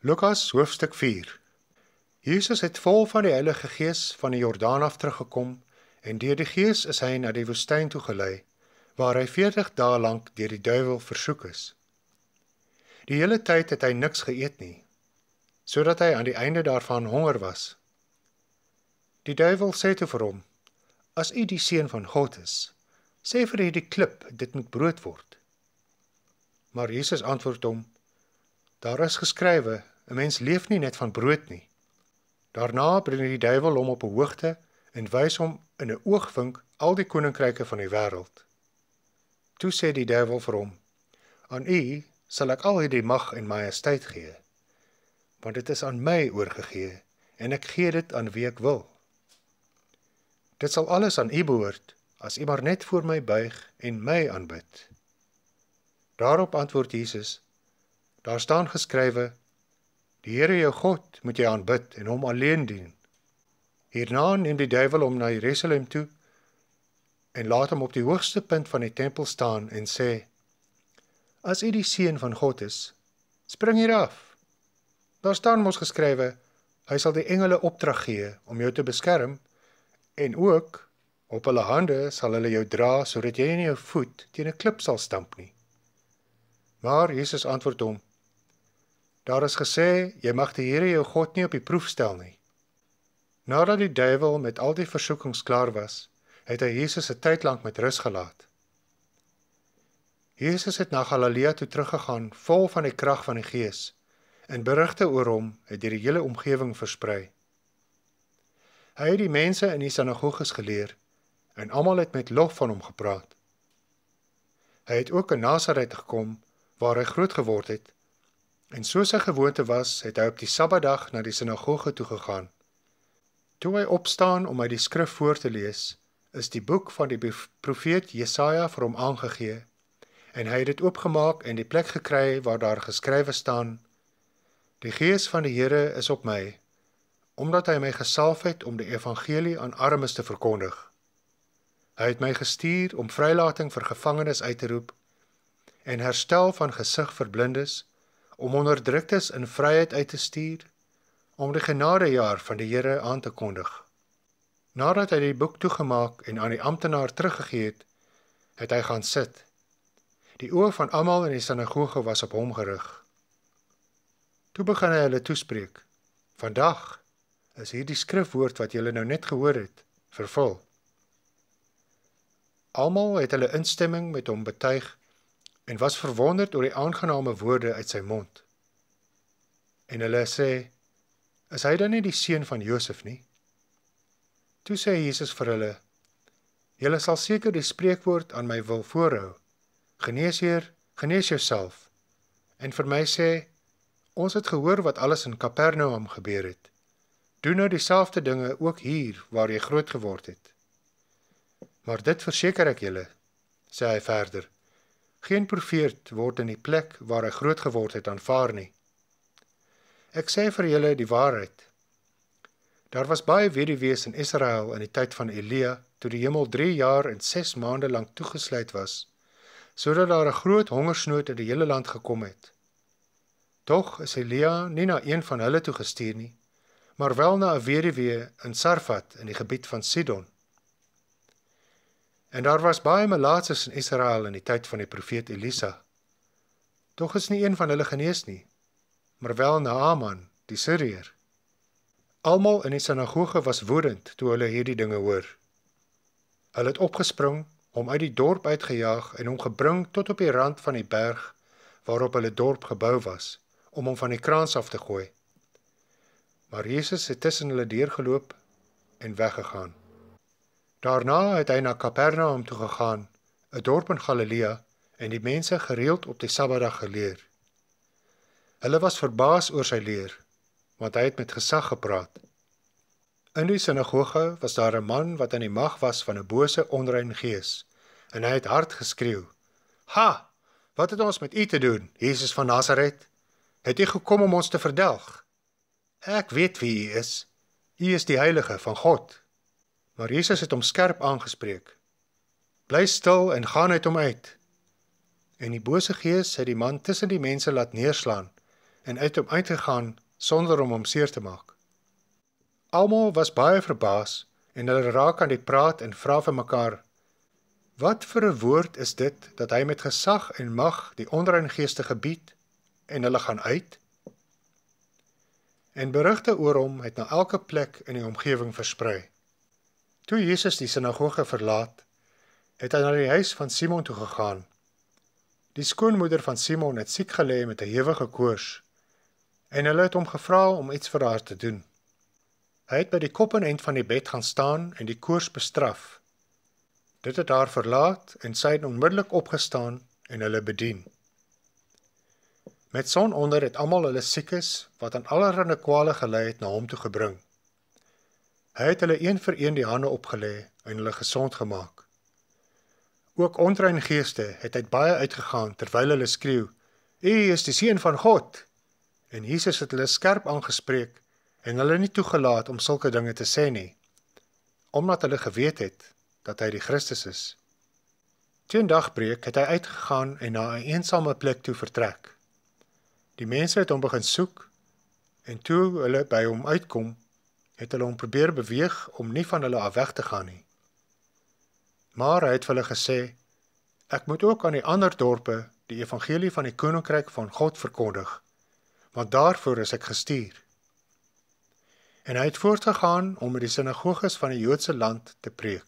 Lukas hoofstuk 4. Jesus het vol van die Heilige Gees van die Jordaan af teruggekom en deur die Gees is hy na die woestyn toegelei waar hy 40 dae lank deur die duiwel versoek is. Die hele tyd het hy niks geëet nie sodat hy aan die einde daarvan honger was. Die duiwel sê toe vir hom: "As u die seun van God is, sê vir hierdie klip dit moet brood word." Maar Jesus antwoord hom: Daar is geskrywe: 'n Mens leef nie net van brood nie. Daarna bring die duiwel hom op 'n hoogte en wys hom in 'n oogwink al die koninkryke van die wêreld. Toe sê die duiwel vir hom: "Aan U sal ek al hierdie mag en majesteit gee, want dit is aan my oorgegee en ek gee dit aan wie ek wil. Dit sal alles aan U behoort as U maar net voor my buig en my aanbid." Daarop antwoord Jesus: Daar staan geskrywe: Die Here jou God moet jy aanbid en hom alleen dien. Hierna neem die duiwel hom na Jerusalem toe en laat hom op die hoogste punt van die tempel staan en sê: As u die seun van God is, spring hier af. Daar staan mos geskrywe: Hy sal die engele opdrag gee om jou te beskerm en ook op hulle hande sal hulle jou dra sodat jy nie jou voet teen 'n klip sal stamp nie. Maar Jesus antwoord hom: Daar is gesê jy mag die Here jou God nie op die proef stel nie. Nadat die duiwel met al die versoekings klaar was, het hy Jesus 'n tyd lank met rus gelaat. Jesus het na Galilea toe teruggegaan, vol van die krag van die Gees. En berigte oor hom het deur die hele omgewing versprei. Hy het die mense in die sinagoges geleer en almal het met lof van hom gepraat. Hy het ook in Nasaret gekom waar hy groot geword het En soos hy gewoonte was, het hy op die Sabbatdag na die sinagoge toe gegaan. Toe hy opstaan om uit die skrif voor te lees, is die boek van die profeet Jesaja vir hom aangegee en hy het dit oopgemaak en die plek gekry waar daar geskrywe staan: Die gees van die Here is op my, omdat hy my gesalf het om die evangelie aan armes te verkondig. Hy het my gestuur om vrylating vir gevangenes uit te roep en herstel van gesig vir blindes om onderdruktes in vryheid uit te stuur, om die genadejaar van die Here aan te kondig. Nadat hy die boek toegemaak en aan die amptenaar teruggegee het, het hy gaan sit. Die oë van almal in die sinagoge was op hom gerig. Toe begin hy hulle toespreek. Vandag is hierdie skrifwoord wat julle nou net gehoor het, vervul. Almal het hulle instemming met hom betuig en was verwonderd oor die aangename woorde uit sy mond. En hulle sê: "Is hy dan nie die seun van Josef nie?" Toe sê Jesus vir hulle: "Julle sal seker die spreekwoord aan my wil voorhou: Genees Heer, genees jouself." En vir my sê: "Ons het gehoor wat alles in Kapernaum gebeur het. Doen nou dieselfde dinge ook hier waar jy groot geword het." Maar dit verseker ek julle, sê hy verder, Geen profeet word in die plek waar hy groot geword het aanvaar nie. Ek sê vir julle die waarheid. Daar was baie weduwees in Israel in die tyd van Elia toe die hemel 3 jaar en 6 maande lank toegesluit was, sodat daar 'n groot hongersnood in die hele land gekom het. Tog is Elia nie na een van hulle toe gestuur nie, maar wel na 'n weduwee in Sarfat in die gebied van Sidon. En daar was baie malaatses in Israel in die tyd van die profeet Elisa. Tog is nie een van hulle genees nie, maar wel Naaman, die Siriër. Almal in die sinagoge was woedend toe hulle hierdie dinge hoor. Hulle het opgespring, hom uit die dorp uitgejaag en hom gebring tot op die rand van die berg waarop hulle dorp gebou was, om hom van die kraans af te gooi. Maar Jesus het tussen hulle deurgeloop en weggegaan. Daarna het hy na Kapernaum toe gegaan, 'n dorp in Galilea, en die mense gereeld op die Sabbatdag geleer. Hulle was verbaas oor sy leer, want hy het met gesag gepraat. In die sinagoge was daar 'n man wat aan die mag was van 'n bose onrein gees, en hy het hard geskreeu: "Ha! Wat het ons met u te doen, Jesus van Nasaret? Het u gekom om ons te verdelg? Ek weet wie u is. U is die heilige van God." Maar Jesus het hom skerp aangespreek. Bly stil en gaan uit hom uit. En die bose gees het die man tussen die mense laat neerslaan en uit hom uitgegaan sonder om hom seer te maak. Almal was baie verbaas en hulle raak aan die praat en vra vir mekaar: "Wat vir 'n woord is dit dat hy met gesag en mag die onreine geeste gebied en hulle gaan uit?" En berigte oor hom het na elke plek in die omgewing versprei. Toe Jesus die sinagoge verlaat, het hy na die huis van Simon toe gegaan. Die skoonmoeder van Simon het siek gelê met 'n hewige koors en hulle het hom gevra om iets vir haar te doen. Hy het by die koppenend van die bed gaan staan en die koors bestraf. Dit het haar verlaat en sy het onmiddellik opgestaan en hulle bedien. Met son onder het almal hulle siekes wat aan allerlei kwale gelei het na hom toe gebring. Hy het hulle een vir een die hande opgelê en hulle gesond gemaak. Ook onrein geeste het uit baie uitgegaan terwyl hulle skreeu: "U is die seun van God." En Jesus het hulle skerp aangespreek en hulle nie toegelaat om sulke dinge te sê nie, omdat hulle geweet het dat hy die Christus is. Teen dagbreek het hy uitgegaan en na 'n eensame plek toe vertrek. Die mense het hom begin soek en toe hulle by hom uitkom, het hulle hom probeer beweeg om nie van hulle af weg te gaan nie. Maar hy het hulle gesê: "Ek moet ook aan die ander dorpe die evangelie van die koninkryk van God verkondig, want daarvoor is ek gestuur." En hy het voortgegaan om in die sinagoges van die Joodse land te preek.